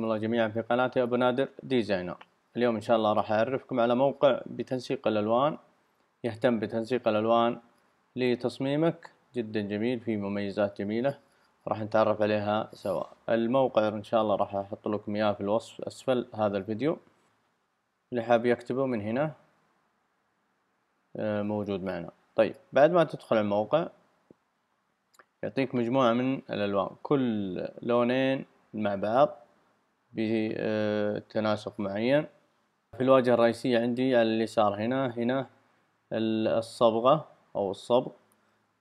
حياكم الله جميعا في قناتي أبو نادر ديزاينر اليوم إن شاء الله راح أعرفكم على موقع بتنسيق الألوان يهتم بتنسيق الألوان لتصميمك جدا جميل فيه مميزات جميلة راح نتعرف عليها سوا الموقع إن شاء الله راح أحط لكم إياه في الوصف أسفل هذا الفيديو اللي حاب يكتبه من هنا آه، موجود معنا طيب بعد ما تدخل الموقع يعطيك مجموعة من الألوان كل لونين مع بعض بتناسق معين في الواجهة الرئيسية عندي على اليسار هنا هنا الصبغة أو الصبغ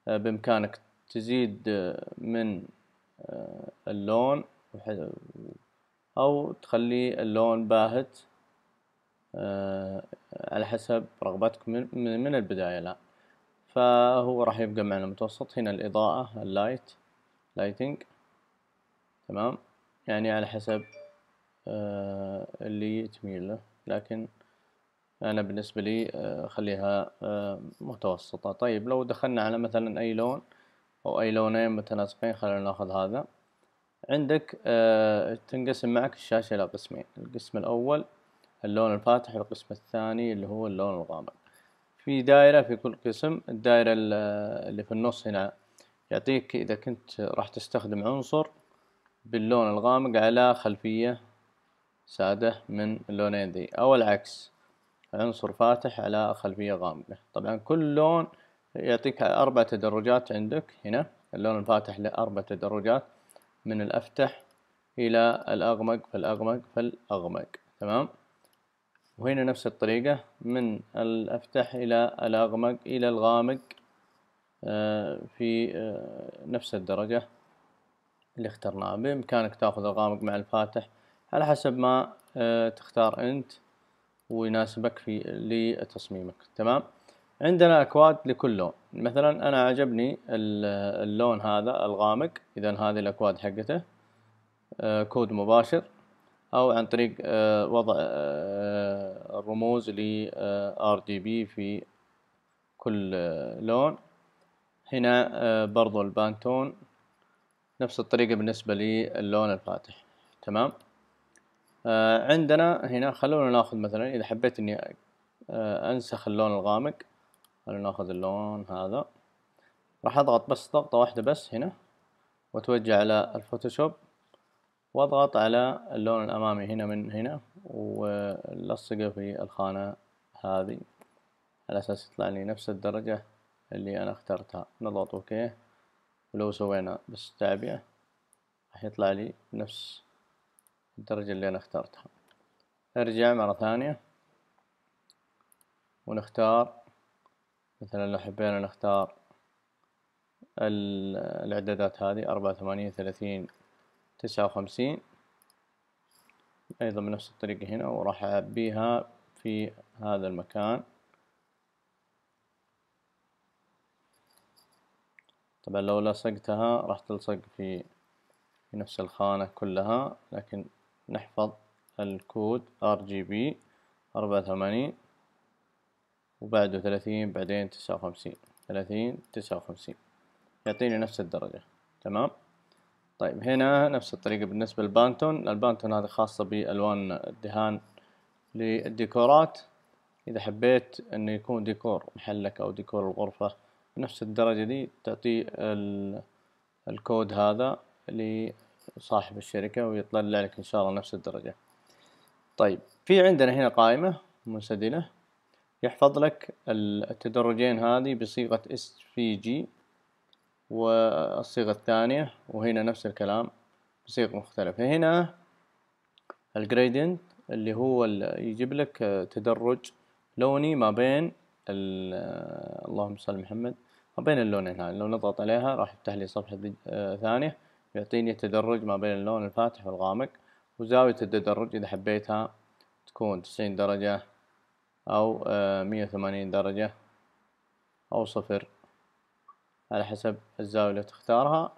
بإمكانك تزيد من اللون أو تخلي اللون باهت على حسب رغبتك من البداية لا فهو راح يبقى معنا متوسط هنا الإضاءة اللايت لايتنج تمام يعني على حسب آه، اللي تميل له لكن أنا بالنسبة لي آه، أخليها آه، متوسطة طيب لو دخلنا على مثلا أي لون أو أي لونين متناسقين خلينا ناخذ هذا عندك تنقسم معك الشاشة إلى قسمين القسم الأول اللون الفاتح والقسم الثاني اللي هو اللون الغامق في دائرة في كل قسم الدائرة اللي في النص هنا يعطيك إذا كنت راح تستخدم عنصر باللون الغامق على خلفية سادة من اللونين ذي أو العكس عنصر فاتح على خلفية غامقة طبعا كل لون يعطيك أربع تدرجات عندك هنا اللون الفاتح له أربع تدرجات من الأفتح إلى الأغمق فالأغمق فالأغمق تمام وهنا نفس الطريقة من الأفتح إلى الأغمق إلى الغامق آه، في آه، نفس الدرجة اللي اخترناها بإمكانك تأخذ الغامق مع الفاتح على حسب ما آه، تختار انت ويناسبك في لتصميمك تمام عندنا اكواد لكل لون مثلا انا عجبني اللون هذا الغامق اذا هذه الاكواد حقته آه، كود مباشر او عن طريق آه، وضع الرموز ل RGB في كل لون هنا برضو البانتون نفس الطريقة بالنسبة للون الفاتح تمام آه عندنا هنا خلونا ناخذ مثلا اذا حبيت اني آه انسخ اللون الغامق خلونا ناخذ اللون هذا راح اضغط بس ضغطة واحدة بس هنا واتوجه على الفوتوشوب واضغط على اللون الامامي هنا من هنا والصقه في الخانة هذه على اساس يطلع لي نفس الدرجة اللي انا اخترتها نضغط اوكي ولو سوينا بس تعبئة راح يطلع لي نفس الدرجة اللي أنا اخترتها نرجع مرة ثانية ونختار مثلا لو حبينا نختار الإعدادات هذه أربعة ثمانية ثلاثين تسعة وخمسين أيضا بنفس الطريقة هنا وراح أعبيها في هذا المكان طبعا لو لصقتها راح تلصق في في نفس الخانة كلها لكن نحفظ الكود RGB أربعة وثمانين وبعده ثلاثين بعدين تسعة وخمسين ثلاثين تسعة وخمسين يعطيني نفس الدرجة تمام طيب هنا نفس الطريقة بالنسبة للبانتون البانتون هذا خاصة بألوان الدهان للديكورات إذا حبيت إنه يكون ديكور محلك أو ديكور الغرفة بنفس الدرجة دي تعطي الكود هذا صاحب الشركة ويطلع لك إن شاء الله نفس الدرجة طيب في عندنا هنا قائمة منسدلة يحفظ لك التدرجين هذه بصيغة اس في جي والصيغة الثانية وهنا نفس الكلام بصيغة مختلفة هنا الجريدينت اللي هو اللي يجيب لك تدرج لوني ما بين اللهم صل محمد ما بين اللونين هاي لو نضغط عليها راح يفتح لي صفحة آه، ثانية يعطيني تدرج ما بين اللون الفاتح والغامق وزاوية التدرج إذا حبيتها تكون تسعين درجة أو آه، مية وثمانين درجة أو صفر على حسب الزاوية اللي تختارها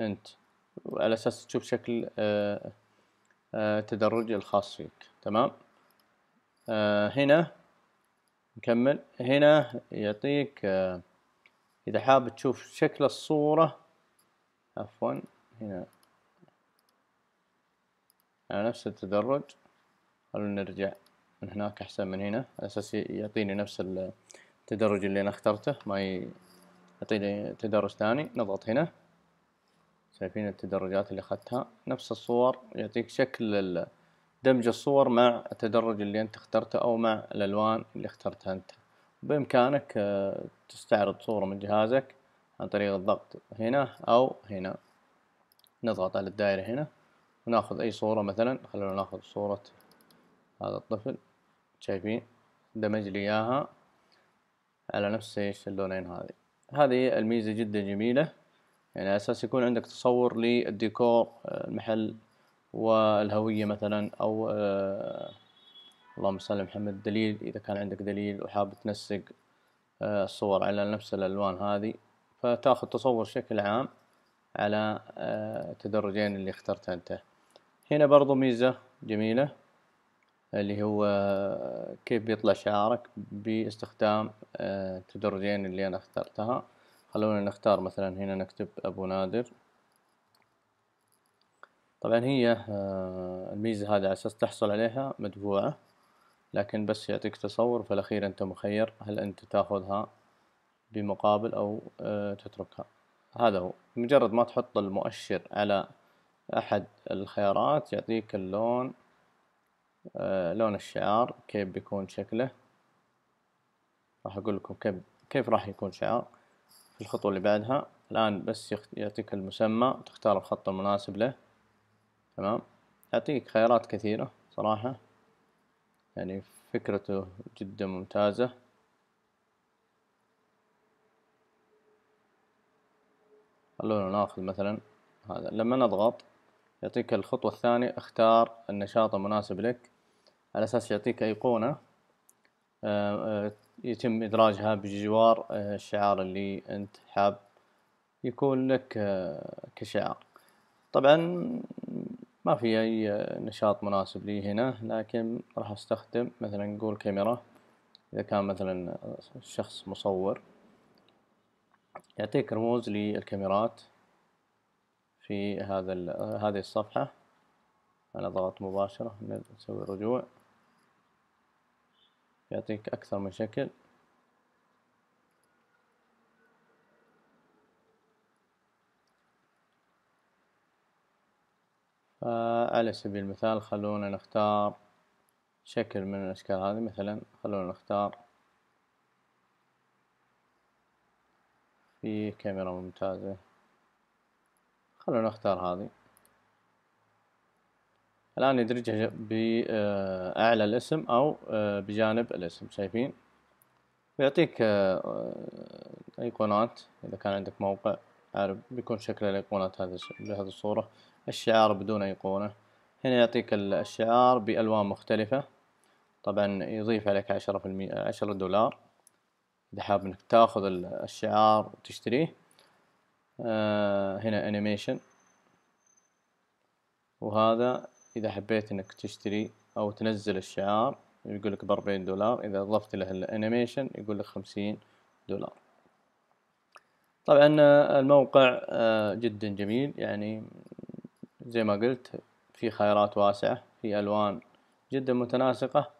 أنت وعلى أساس تشوف شكل آه، آه، التدرج الخاص فيك تمام هنا نكمل هنا يعطيك إذا حاب تشوف شكل الصورة عفوا هنا على نفس التدرج خلونا نرجع من هناك أحسن من هنا على أساس يعطيني نفس التدرج اللي أنا اخترته ما يعطيني تدرج ثاني نضغط هنا شايفين التدرجات اللي أخذتها نفس الصور يعطيك شكل دمج الصور مع التدرج اللي أنت اخترته أو مع الألوان اللي اخترتها أنت بإمكانك آه، تستعرض صورة من جهازك عن طريق الضغط هنا أو هنا نضغط على الدائرة هنا وناخذ أي صورة مثلا خلونا ناخذ صورة هذا الطفل شايفين دمج لي إياها على نفس ايش اللونين هذه هذه الميزة جدا جميلة يعني أساس يكون عندك تصور للديكور آه، المحل والهوية مثلا أو آه، اللهم صل محمد دليل إذا كان عندك دليل وحاب تنسق آه، الصور على نفس الألوان هذه فتاخذ تصور بشكل عام على التدرجين آه، اللي اخترته انت هنا برضو ميزة جميلة اللي هو آه، كيف بيطلع شعارك باستخدام التدرجين آه، اللي انا اخترتها خلونا نختار مثلا هنا نكتب ابو نادر طبعا هي الميزة هذه على اساس تحصل عليها مدفوعة لكن بس يعطيك تصور في الاخير انت مخير هل انت تاخذها بمقابل أو آه، تتركها هذا هو مجرد ما تحط المؤشر على أحد الخيارات يعطيك اللون آه، لون الشعار كيف بيكون شكله راح أقول لكم كيف كيف راح يكون شعار في الخطوة اللي بعدها الآن بس يعطيك المسمى تختار الخط المناسب له تمام يعطيك خيارات كثيرة صراحة يعني فكرته جدا ممتازة خلونا ناخذ مثلا هذا لما نضغط يعطيك الخطوة الثانية اختار النشاط المناسب لك على اساس يعطيك ايقونة آه، آه، يتم ادراجها بجوار آه، الشعار اللي انت حاب يكون لك كشعار طبعا ما في اي نشاط مناسب لي هنا لكن راح استخدم مثلا نقول كاميرا اذا كان مثلا شخص مصور يعطيك رموز للكاميرات في هذا هذه الصفحة أنا ضغط مباشرة نسوي رجوع يعطيك أكثر من شكل فعلى سبيل المثال خلونا نختار شكل من الأشكال هذه مثلا خلونا نختار في كاميرا ممتازة خلونا نختار هذه الآن يدرجها بأعلى آه، الاسم أو آه، بجانب الاسم شايفين ويعطيك آه، أيقونات إذا كان عندك موقع عارف بيكون شكل الأيقونات هذا بهذه الصورة الشعار بدون أيقونة هنا يعطيك الشعار بألوان مختلفة طبعا يضيف عليك عشرة في عشرة دولار اذا حاب انك تاخذ الشعار وتشتريه آه، هنا انيميشن وهذا اذا حبيت انك تشتري او تنزل الشعار يقول لك باربعين دولار اذا اضفت له الانيميشن يقول لك خمسين دولار طبعا آه، الموقع آه، جدا جميل يعني زي ما قلت في خيارات واسعة في الوان جدا متناسقة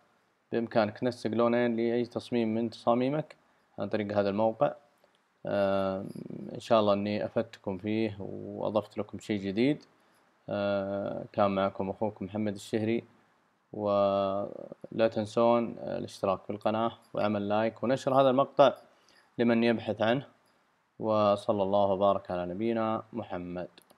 بامكانك تنسق لونين لاي تصميم من تصاميمك عن طريق هذا الموقع آه إن شاء الله أني أفدتكم فيه وأضفت لكم شيء جديد آه كان معكم أخوكم محمد الشهري ولا تنسون الاشتراك في القناة وعمل لايك ونشر هذا المقطع لمن يبحث عنه وصلى الله وبارك على نبينا محمد